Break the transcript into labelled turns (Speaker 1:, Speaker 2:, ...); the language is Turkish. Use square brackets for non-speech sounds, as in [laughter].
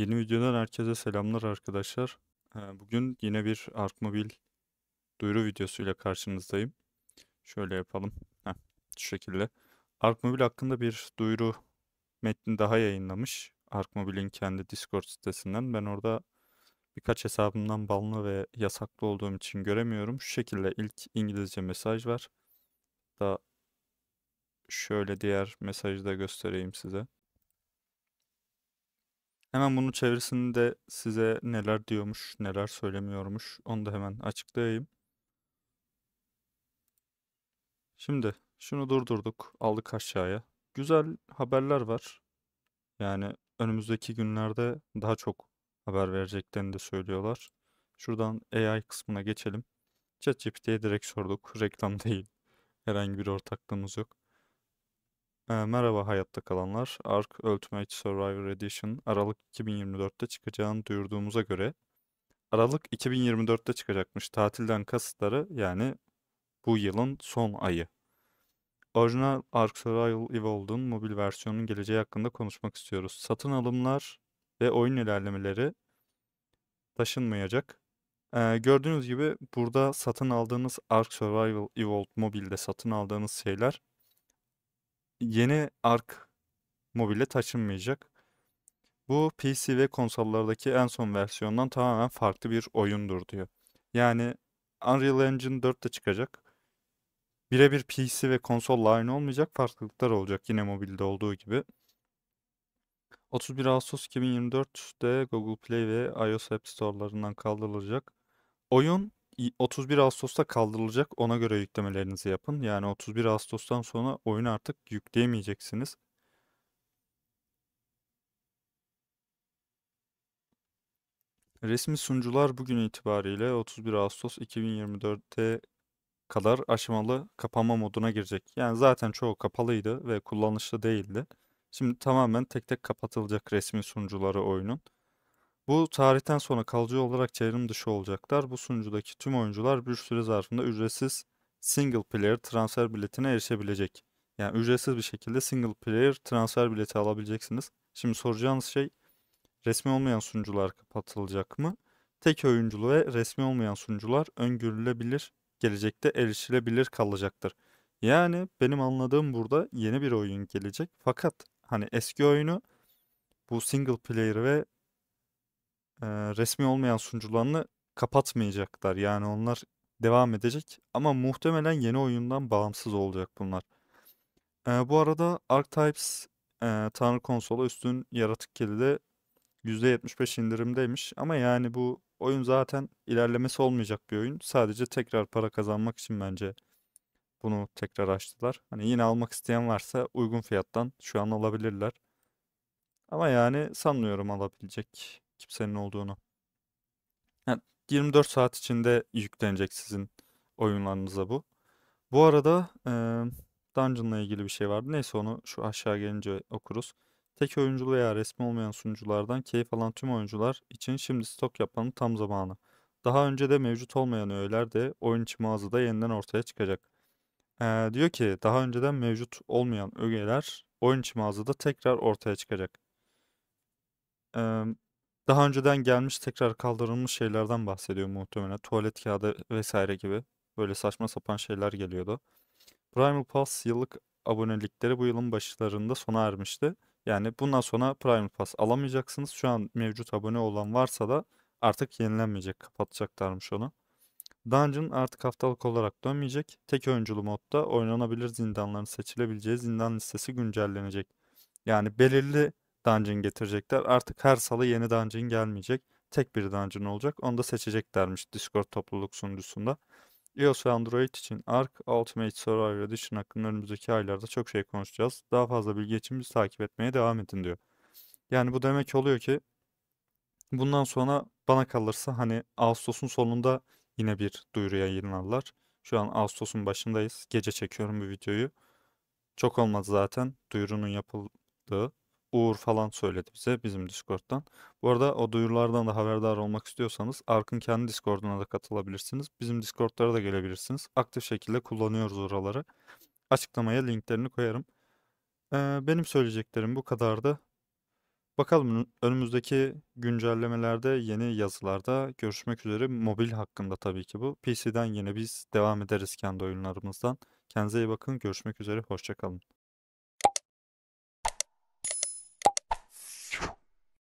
Speaker 1: Yeni videodan herkese selamlar arkadaşlar. Ee, bugün yine bir Arkmobil duyuru videosuyla karşınızdayım. Şöyle yapalım. Heh, şu şekilde. Arkmobil hakkında bir duyuru metni daha yayınlamış. Arkmobil'in kendi Discord sitesinden. Ben orada birkaç hesabımdan banlı ve yasaklı olduğum için göremiyorum. Şu şekilde ilk İngilizce mesaj var. Da şöyle diğer mesajı da göstereyim size. Hemen bunun çevresinde size neler diyormuş, neler söylemiyormuş onu da hemen açıklayayım. Şimdi şunu durdurduk, aldık aşağıya. Güzel haberler var. Yani önümüzdeki günlerde daha çok haber vereceklerini de söylüyorlar. Şuradan AI kısmına geçelim. ChatGPT'ye direkt sorduk. Reklam [laughs] değil. Herhangi bir ortaklığımız yok merhaba hayatta kalanlar. Ark Ultimate Survivor Edition Aralık 2024'te çıkacağını duyurduğumuza göre Aralık 2024'te çıkacakmış. Tatilden kasıtları yani bu yılın son ayı. Orijinal Ark Survival Evolved'un mobil versiyonunun geleceği hakkında konuşmak istiyoruz. Satın alımlar ve oyun ilerlemeleri taşınmayacak. Ee, gördüğünüz gibi burada satın aldığınız Ark Survival Evolved mobilde satın aldığınız şeyler yeni Arc mobile taşınmayacak. Bu PC ve konsollardaki en son versiyondan tamamen farklı bir oyundur diyor. Yani Unreal Engine 4 de çıkacak. Birebir PC ve konsolla aynı olmayacak farklılıklar olacak yine mobilde olduğu gibi. 31 Ağustos 2024'te Google Play ve iOS App Store'larından kaldırılacak. Oyun 31 Ağustos'ta kaldırılacak. Ona göre yüklemelerinizi yapın. Yani 31 Ağustos'tan sonra oyunu artık yükleyemeyeceksiniz. Resmi sunucular bugün itibariyle 31 Ağustos 2024'te kadar aşamalı kapama moduna girecek. Yani zaten çoğu kapalıydı ve kullanışlı değildi. Şimdi tamamen tek tek kapatılacak resmi sunucuları oyunun. Bu tarihten sonra kalıcı olarak çevrim dışı olacaklar. Bu sunucudaki tüm oyuncular bir süre zarfında ücretsiz single player transfer biletine erişebilecek. Yani ücretsiz bir şekilde single player transfer bileti alabileceksiniz. Şimdi soracağınız şey resmi olmayan sunucular kapatılacak mı? Tek oyunculu ve resmi olmayan sunucular öngörülebilir, gelecekte erişilebilir kalacaktır. Yani benim anladığım burada yeni bir oyun gelecek. Fakat hani eski oyunu bu single player ve e, resmi olmayan sunucularını kapatmayacaklar. Yani onlar devam edecek ama muhtemelen yeni oyundan bağımsız olacak bunlar. E, bu arada Archetypes e, Tanrı konsola üstün yaratık kili de %75 indirimdeymiş. Ama yani bu oyun zaten ilerlemesi olmayacak bir oyun. Sadece tekrar para kazanmak için bence bunu tekrar açtılar. Hani yine almak isteyen varsa uygun fiyattan şu an alabilirler. Ama yani sanmıyorum alabilecek kimsenin olduğunu. Yani 24 saat içinde yüklenecek sizin oyunlarınıza bu. Bu arada e, Dungeon'la ilgili bir şey vardı. Neyse onu şu aşağı gelince okuruz. Tek oyunculu veya resmi olmayan sunuculardan keyif alan tüm oyuncular için şimdi stok yapmanın tam zamanı. Daha önce de mevcut olmayan öğeler de oyun içi mağazada yeniden ortaya çıkacak. Ee, diyor ki daha önceden mevcut olmayan ögeler oyun içi mağazada tekrar ortaya çıkacak. Ee, daha önceden gelmiş tekrar kaldırılmış şeylerden bahsediyor muhtemelen. Tuvalet kağıdı vesaire gibi. Böyle saçma sapan şeyler geliyordu. Primal Pass yıllık abonelikleri bu yılın başlarında sona ermişti. Yani bundan sonra Primal Pass alamayacaksınız. Şu an mevcut abone olan varsa da artık yenilenmeyecek. Kapatacaklarmış onu. Dungeon artık haftalık olarak dönmeyecek. Tek oyunculu modda oynanabilir zindanların seçilebileceği zindan listesi güncellenecek. Yani belirli dungeon getirecekler. Artık her salı yeni dungeon gelmeyecek. Tek bir dungeon olacak. Onu da seçeceklermiş Discord topluluk sunucusunda. iOS ve Android için Ark, Ultimate Survival Edition hakkında önümüzdeki aylarda çok şey konuşacağız. Daha fazla bilgi için bizi takip etmeye devam edin diyor. Yani bu demek oluyor ki bundan sonra bana kalırsa hani Ağustos'un sonunda yine bir duyuru yayınlarlar. Şu an Ağustos'un başındayız. Gece çekiyorum bu videoyu. Çok olmaz zaten duyurunun yapıldığı. Uğur falan söyledi bize bizim Discord'dan. Bu arada o duyurulardan da haberdar olmak istiyorsanız Ark'ın kendi Discord'una da katılabilirsiniz. Bizim Discord'lara da gelebilirsiniz. Aktif şekilde kullanıyoruz oraları. Açıklamaya linklerini koyarım. Ee, benim söyleyeceklerim bu kadardı. Bakalım önümüzdeki güncellemelerde, yeni yazılarda görüşmek üzere. Mobil hakkında tabii ki bu. PC'den yine biz devam ederiz kendi oyunlarımızdan. Kendinize iyi bakın. Görüşmek üzere. Hoşçakalın.